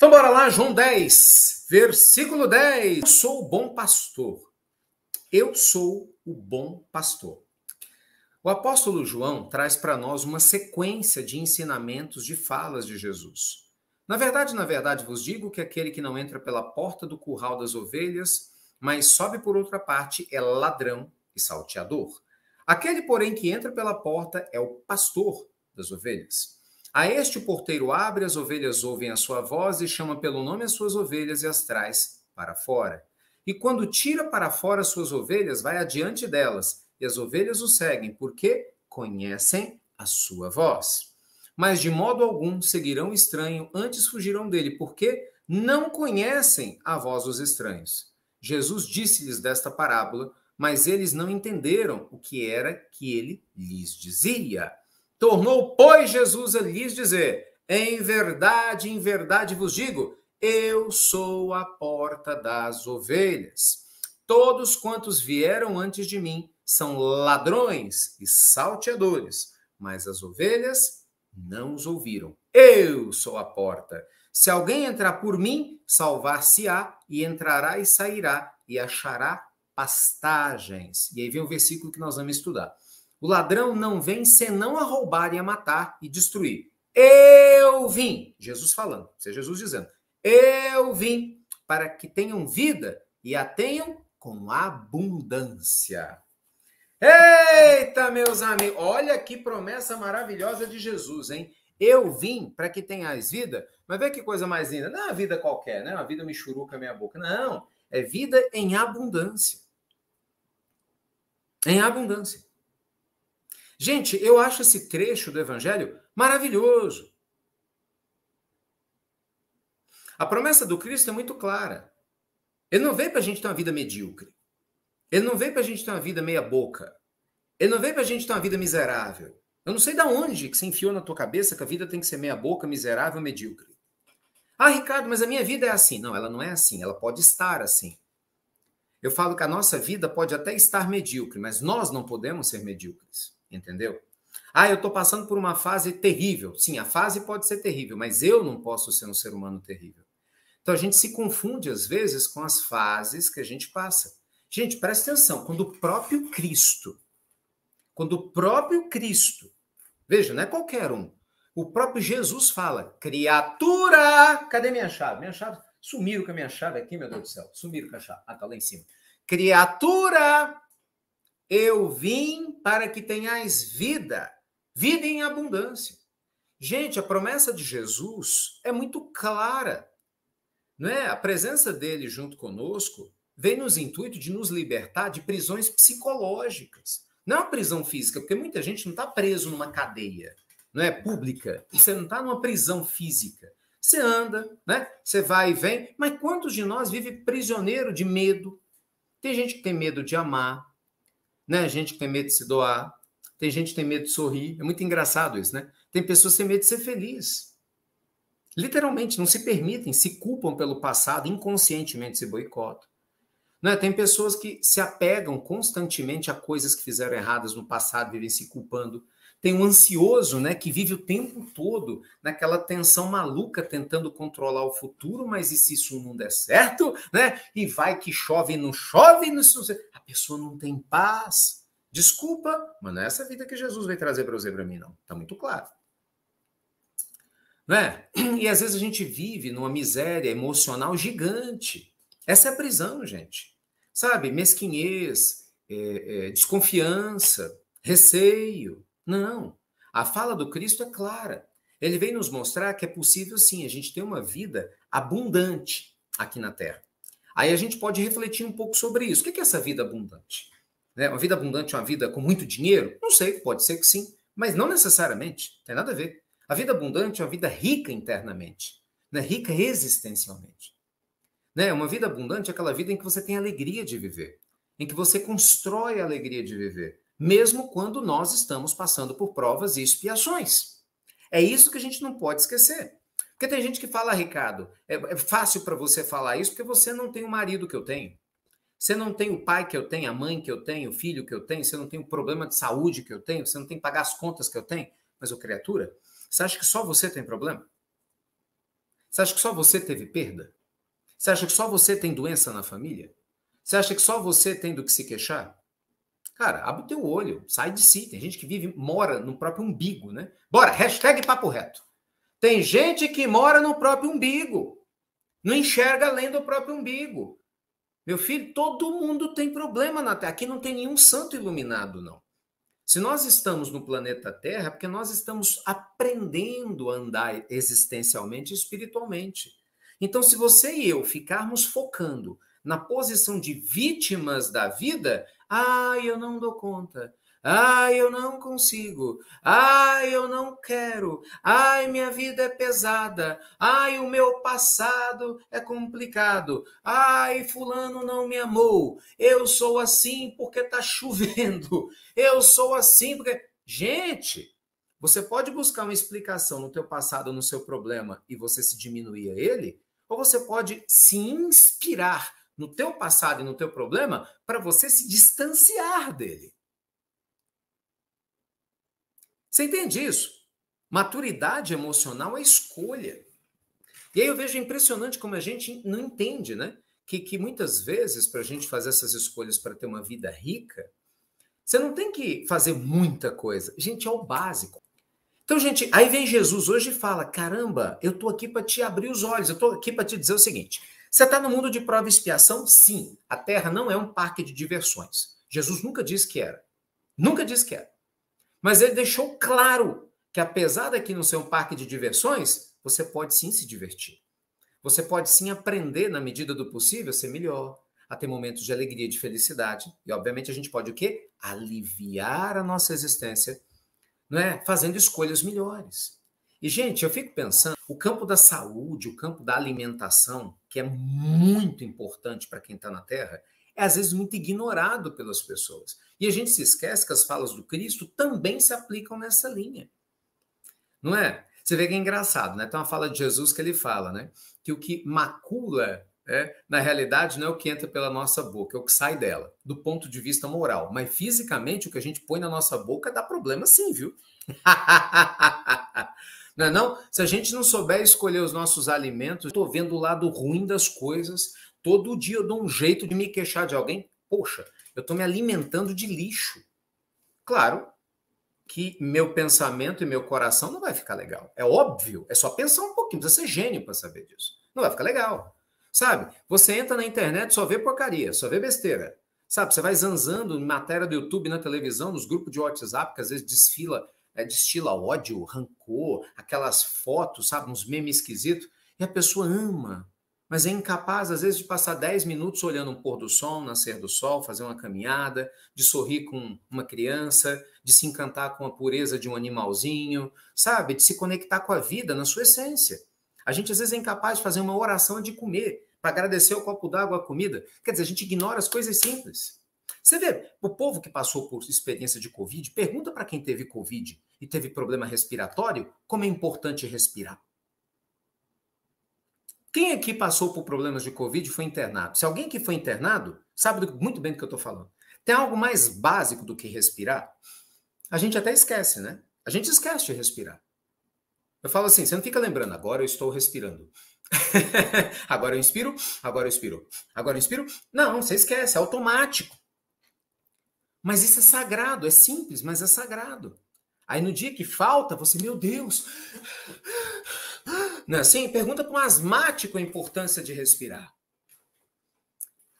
Então bora lá, João 10, versículo 10. Eu sou o bom pastor. Eu sou o bom pastor. O apóstolo João traz para nós uma sequência de ensinamentos, de falas de Jesus. Na verdade, na verdade, vos digo que aquele que não entra pela porta do curral das ovelhas, mas sobe por outra parte, é ladrão e salteador. Aquele, porém, que entra pela porta é o pastor das ovelhas. A este porteiro abre, as ovelhas ouvem a sua voz e chama pelo nome as suas ovelhas e as traz para fora. E quando tira para fora as suas ovelhas, vai adiante delas, e as ovelhas o seguem, porque conhecem a sua voz. Mas de modo algum seguirão o estranho, antes fugirão dele, porque não conhecem a voz dos estranhos. Jesus disse-lhes desta parábola, mas eles não entenderam o que era que ele lhes dizia. Tornou, pois, Jesus a lhes dizer: Em verdade, em verdade vos digo, eu sou a porta das ovelhas. Todos quantos vieram antes de mim são ladrões e salteadores, mas as ovelhas não os ouviram. Eu sou a porta. Se alguém entrar por mim, salvar-se-á, e entrará e sairá, e achará pastagens. E aí vem o versículo que nós vamos estudar. O ladrão não vem senão a roubar e a matar e destruir. Eu vim, Jesus falando, isso é Jesus dizendo, eu vim para que tenham vida e a tenham com abundância. Eita, meus amigos, olha que promessa maravilhosa de Jesus, hein? Eu vim para que tenhas vida, mas vê que coisa mais linda. Não é uma vida qualquer, né? Uma vida me churuca a minha boca. Não, é vida em abundância. Em abundância. Gente, eu acho esse trecho do Evangelho maravilhoso. A promessa do Cristo é muito clara. Ele não veio para a gente ter uma vida medíocre. Ele não veio para a gente ter uma vida meia-boca. Ele não veio para a gente ter uma vida miserável. Eu não sei de onde que se enfiou na tua cabeça que a vida tem que ser meia-boca, miserável, medíocre. Ah, Ricardo, mas a minha vida é assim. Não, ela não é assim. Ela pode estar assim. Eu falo que a nossa vida pode até estar medíocre, mas nós não podemos ser medíocres entendeu? Ah, eu estou passando por uma fase terrível. Sim, a fase pode ser terrível, mas eu não posso ser um ser humano terrível. Então a gente se confunde às vezes com as fases que a gente passa. Gente, presta atenção, quando o próprio Cristo, quando o próprio Cristo, veja, não é qualquer um, o próprio Jesus fala, criatura, cadê minha chave? Minha chave, sumiram com a minha chave aqui, meu Deus do céu, sumiram com a chave, ah, tá lá em cima. Criatura, eu vim para que tenhais vida, vida em abundância. Gente, a promessa de Jesus é muito clara. Não é? A presença dele junto conosco vem nos intuito de nos libertar de prisões psicológicas. Não é uma prisão física, porque muita gente não está preso numa cadeia, não é pública. Você não está numa prisão física. Você anda, né? Você vai e vem. Mas quantos de nós vive prisioneiro de medo? Tem gente que tem medo de amar, né? Gente que tem medo de se doar, tem gente que tem medo de sorrir. É muito engraçado isso, né? Tem pessoas que têm medo de ser feliz. Literalmente, não se permitem, se culpam pelo passado, inconscientemente se boicotam. Né? Tem pessoas que se apegam constantemente a coisas que fizeram erradas no passado, vivem se culpando. Tem o um ansioso, né, que vive o tempo todo naquela tensão maluca tentando controlar o futuro, mas e se isso não der certo, né? E vai que chove, e não chove, não... a pessoa não tem paz. Desculpa, mas não é essa vida que Jesus veio trazer para você para mim não. Tá muito claro. Né? E às vezes a gente vive numa miséria emocional gigante. Essa é a prisão, gente. Sabe? Mesquinhez, é, é, desconfiança, receio, não. A fala do Cristo é clara. Ele vem nos mostrar que é possível, sim, a gente ter uma vida abundante aqui na Terra. Aí a gente pode refletir um pouco sobre isso. O que é essa vida abundante? Né? Uma vida abundante é uma vida com muito dinheiro? Não sei, pode ser que sim, mas não necessariamente. tem nada a ver. A vida abundante é uma vida rica internamente, né? rica existencialmente. Né? Uma vida abundante é aquela vida em que você tem alegria de viver, em que você constrói a alegria de viver, mesmo quando nós estamos passando por provas e expiações. É isso que a gente não pode esquecer. Porque tem gente que fala, Ricardo, é, é fácil para você falar isso porque você não tem o marido que eu tenho. Você não tem o pai que eu tenho, a mãe que eu tenho, o filho que eu tenho, você não tem o problema de saúde que eu tenho, você não tem que pagar as contas que eu tenho. Mas, ô criatura, você acha que só você tem problema? Você acha que só você teve perda? Você acha que só você tem doença na família? Você acha que só você tem do que se queixar? Cara, abre o teu olho, sai de si. Tem gente que vive, mora no próprio umbigo, né? Bora, hashtag papo reto. Tem gente que mora no próprio umbigo. Não enxerga além do próprio umbigo. Meu filho, todo mundo tem problema na Terra. Aqui não tem nenhum santo iluminado, não. Se nós estamos no planeta Terra, é porque nós estamos aprendendo a andar existencialmente e espiritualmente. Então, se você e eu ficarmos focando na posição de vítimas da vida, ah, eu não dou conta. Ah, eu não consigo. Ah, eu não quero. Ai, minha vida é pesada. Ai, o meu passado é complicado. Ai, fulano não me amou. Eu sou assim porque tá chovendo. Eu sou assim porque Gente, você pode buscar uma explicação no teu passado, no seu problema e você se diminuir a ele, ou você pode se inspirar no teu passado e no teu problema para você se distanciar dele. Você entende isso? Maturidade emocional é escolha. E aí eu vejo impressionante como a gente não entende, né? Que, que muitas vezes, para a gente fazer essas escolhas para ter uma vida rica, você não tem que fazer muita coisa. Gente, é o básico. Então, gente, aí vem Jesus hoje e fala: caramba, eu estou aqui para te abrir os olhos, eu estou aqui para te dizer o seguinte: você está no mundo de prova e expiação? Sim. A Terra não é um parque de diversões. Jesus nunca disse que era. Nunca disse que era. Mas ele deixou claro que, apesar daqui não ser um parque de diversões, você pode sim se divertir. Você pode sim aprender, na medida do possível, a ser melhor, a ter momentos de alegria, de felicidade. E, obviamente, a gente pode o quê? Aliviar a nossa existência, não é? Fazendo escolhas melhores. E, gente, eu fico pensando, o campo da saúde, o campo da alimentação, que é muito importante para quem está na Terra, é às vezes muito ignorado pelas pessoas. E a gente se esquece que as falas do Cristo também se aplicam nessa linha. Não é? Você vê que é engraçado, né? Tem uma fala de Jesus que ele fala, né? Que o que macula, né? na realidade, não é o que entra pela nossa boca, é o que sai dela, do ponto de vista moral. Mas fisicamente, o que a gente põe na nossa boca dá problema sim, viu? Não é não? Se a gente não souber escolher os nossos alimentos, estou vendo o lado ruim das coisas. Todo dia eu dou um jeito de me queixar de alguém. Poxa, eu estou me alimentando de lixo. Claro que meu pensamento e meu coração não vai ficar legal. É óbvio, é só pensar um pouquinho, precisa ser gênio para saber disso. Não vai ficar legal. Sabe? Você entra na internet, só vê porcaria, só vê besteira. Sabe, você vai zanzando em matéria do YouTube, na televisão, nos grupos de WhatsApp, que às vezes desfila é, destila ódio, rancor, aquelas fotos, sabe, uns memes esquisitos, e a pessoa ama, mas é incapaz, às vezes, de passar 10 minutos olhando um pôr do sol, nascer do sol, fazer uma caminhada, de sorrir com uma criança, de se encantar com a pureza de um animalzinho, sabe, de se conectar com a vida na sua essência. A gente, às vezes, é incapaz de fazer uma oração de comer, para agradecer o copo d'água, a comida. Quer dizer, a gente ignora as coisas simples. Você vê, o povo que passou por experiência de Covid, pergunta para quem teve Covid e teve problema respiratório, como é importante respirar. Quem aqui passou por problemas de Covid foi internado? Se alguém que foi internado, sabe muito bem do que eu estou falando. Tem algo mais básico do que respirar? A gente até esquece, né? A gente esquece de respirar. Eu falo assim, você não fica lembrando, agora eu estou respirando. agora eu inspiro, agora eu expiro, agora eu inspiro. Não, você esquece, é automático. Mas isso é sagrado, é simples, mas é sagrado. Aí no dia que falta, você, meu Deus. Não é assim? Pergunta para um asmático a importância de respirar.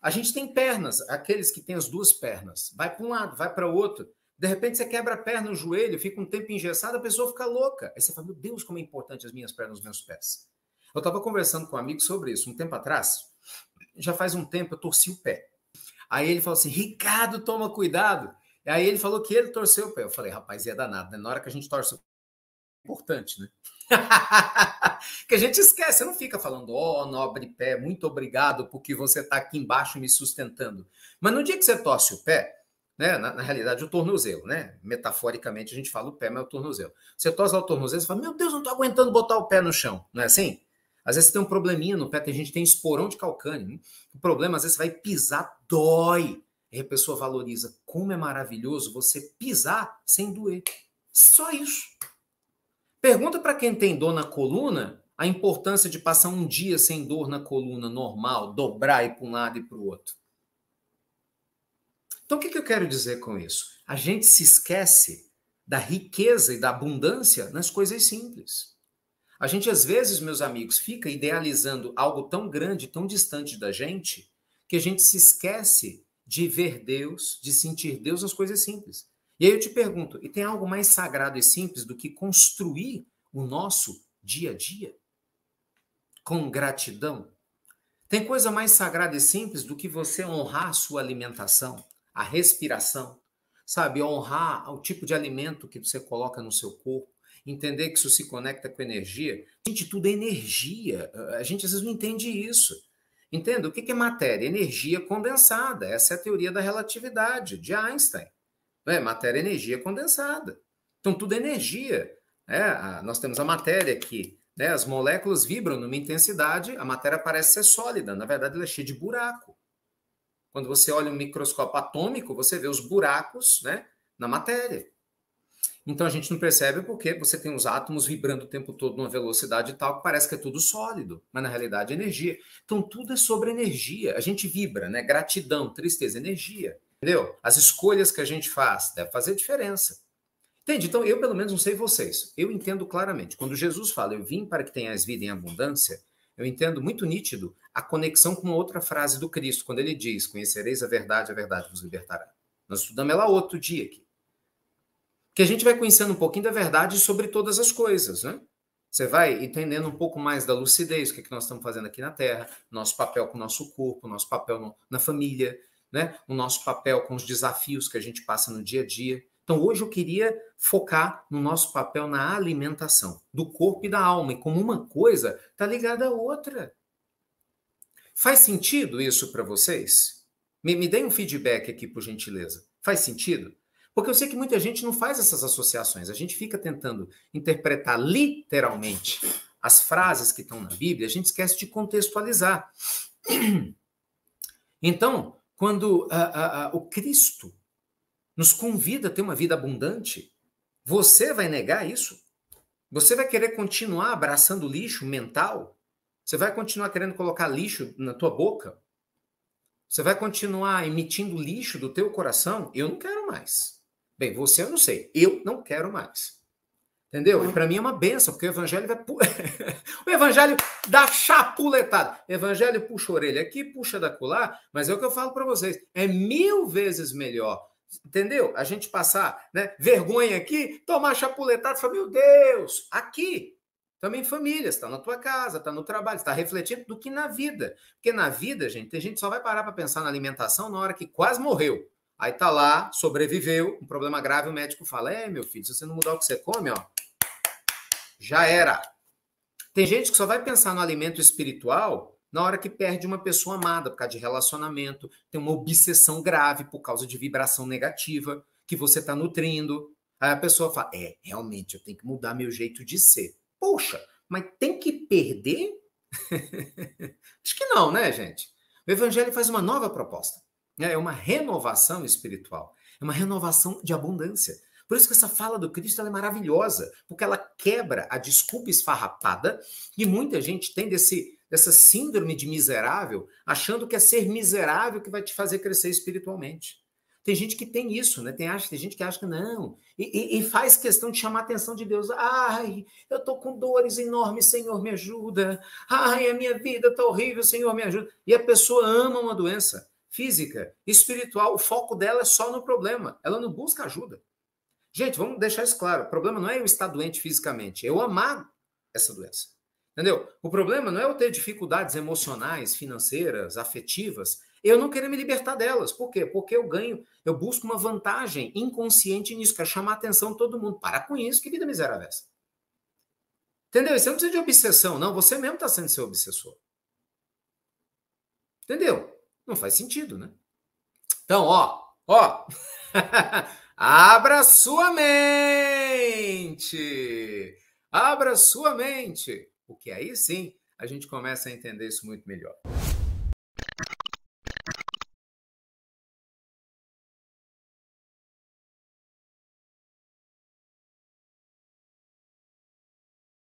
A gente tem pernas, aqueles que têm as duas pernas. Vai para um lado, vai para o outro. De repente você quebra a perna, o joelho, fica um tempo engessado, a pessoa fica louca. Aí você fala, meu Deus, como é importante as minhas pernas, os meus pés. Eu estava conversando com um amigo sobre isso um tempo atrás. Já faz um tempo eu torci o pé. Aí ele falou assim: Ricardo, toma cuidado. Aí ele falou que ele torceu o pé. Eu falei, rapaz, é danado, né? Na hora que a gente torce o pé, é importante, né? que a gente esquece, não fica falando, ó, oh, nobre pé, muito obrigado porque você está aqui embaixo me sustentando. Mas no dia que você torce o pé, né? Na, na, realidade, o tornozelo, né? Metaforicamente a gente fala o pé, mas é o tornozelo. Você torce lá o tornozelo e fala, meu Deus, não estou aguentando botar o pé no chão, não é assim? Às vezes tem um probleminha no pé, tem gente que tem esporão de calcânio. Né? O problema, às vezes, você vai pisar, dói. E a pessoa valoriza como é maravilhoso você pisar sem doer. Só isso. Pergunta para quem tem dor na coluna a importância de passar um dia sem dor na coluna normal, dobrar e para um lado e para o outro. Então, o que, que eu quero dizer com isso? A gente se esquece da riqueza e da abundância nas coisas simples. A gente, às vezes, meus amigos, fica idealizando algo tão grande, tão distante da gente, que a gente se esquece de ver Deus, de sentir Deus nas coisas simples. E aí eu te pergunto, e tem algo mais sagrado e simples do que construir o nosso dia a dia com gratidão? Tem coisa mais sagrada e simples do que você honrar a sua alimentação, a respiração, sabe, honrar o tipo de alimento que você coloca no seu corpo, entender que isso se conecta com energia. Gente, tudo é energia. A gente às vezes não entende isso. Entenda o que é matéria? Energia condensada. Essa é a teoria da relatividade de Einstein. É, matéria, energia condensada. Então, tudo é energia. É, nós temos a matéria aqui. Né? As moléculas vibram numa intensidade, a matéria parece ser sólida. Na verdade, ela é cheia de buraco. Quando você olha um microscópio atômico, você vê os buracos né, na matéria. Então a gente não percebe porque você tem os átomos vibrando o tempo todo numa velocidade tal que parece que é tudo sólido, mas na realidade é energia. Então tudo é sobre energia. A gente vibra, né? Gratidão, tristeza, energia. Entendeu? As escolhas que a gente faz devem fazer diferença. Entende? Então eu pelo menos não sei vocês. Eu entendo claramente. Quando Jesus fala, eu vim para que tenhas vida em abundância, eu entendo muito nítido a conexão com outra frase do Cristo, quando ele diz: Conhecereis a verdade, a verdade vos libertará. Nós estudamos ela outro dia aqui que a gente vai conhecendo um pouquinho da verdade sobre todas as coisas, né? Você vai entendendo um pouco mais da lucidez, o que, é que nós estamos fazendo aqui na Terra, nosso papel com o nosso corpo, nosso papel no, na família, né? o nosso papel com os desafios que a gente passa no dia a dia. Então, hoje eu queria focar no nosso papel na alimentação do corpo e da alma, e como uma coisa está ligada à outra. Faz sentido isso para vocês? Me, me deem um feedback aqui, por gentileza. Faz sentido? Porque eu sei que muita gente não faz essas associações. A gente fica tentando interpretar literalmente as frases que estão na Bíblia, a gente esquece de contextualizar. Então, quando a, ah, a, ah, a, ah, o Cristo nos convida a ter uma vida abundante, você vai negar isso? Você vai querer continuar abraçando lixo mental? Você vai continuar querendo colocar lixo na tua boca? Você vai continuar emitindo lixo do teu coração? Eu não quero mais. Bem, você eu não sei, eu não quero mais. Entendeu? E para mim é uma benção, porque o evangelho vai. o evangelho dá chapuletada. Evangelho puxa a orelha aqui, puxa da colar, mas é o que eu falo para vocês. É mil vezes melhor. Entendeu? A gente passar né, vergonha aqui, tomar chapuletada e falar: meu Deus, aqui. Também tá família, está na tua casa, está no trabalho, está refletindo do que na vida. Porque na vida, gente, a gente só vai parar para pensar na alimentação na hora que quase morreu. Aí tá lá, sobreviveu, um problema grave, o médico fala: É, meu filho, se você não mudar o que você come, ó, já era. Tem gente que só vai pensar no alimento espiritual na hora que perde uma pessoa amada por causa de relacionamento, tem uma obsessão grave por causa de vibração negativa que você está nutrindo. Aí a pessoa fala: É, realmente, eu tenho que mudar meu jeito de ser. Poxa, mas tem que perder? Acho que não, né, gente? O evangelho faz uma nova proposta. Né? É uma renovação espiritual. É uma renovação de abundância. Por isso que essa fala do Cristo é maravilhosa, porque ela quebra a desculpa esfarrapada que muita gente tem desse, dessa síndrome de miserável, achando que é ser miserável que vai te fazer crescer espiritualmente. Tem gente que tem isso, né? Tem, tem gente que acha que não. E, e, e faz questão de chamar a atenção de Deus. Ai, eu tô com dores enormes, Senhor, me ajuda. Ai, a minha vida tá horrível, Senhor, me ajuda. E a pessoa ama uma doença física, espiritual. O foco dela é só no problema. Ela não busca ajuda. Gente, vamos deixar isso claro. O problema não é eu estar doente fisicamente, é eu amar essa doença. Entendeu? O problema não é eu ter dificuldades emocionais, financeiras, afetivas, eu não querer me libertar delas. Por quê? Porque eu ganho, eu busco uma vantagem inconsciente nisso, quero é chamar a atenção de todo mundo. Para com isso, que vida miserável é essa? Entendeu? E você não precisa de obsessão, não. Você mesmo está sendo seu obsessor. Entendeu? Não faz sentido, né? Então, ó, ó. Abra sua mente! Abra sua mente! Porque aí sim a gente começa a entender isso muito melhor.